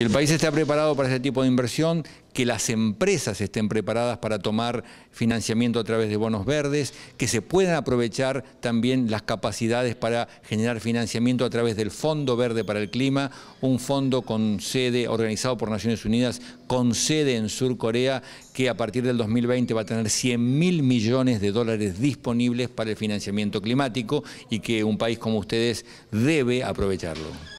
El país está preparado para este tipo de inversión, que las empresas estén preparadas para tomar financiamiento a través de bonos verdes, que se puedan aprovechar también las capacidades para generar financiamiento a través del Fondo Verde para el Clima, un fondo con sede organizado por Naciones Unidas, con sede en Sur Corea, que a partir del 2020 va a tener 100 mil millones de dólares disponibles para el financiamiento climático y que un país como ustedes debe aprovecharlo.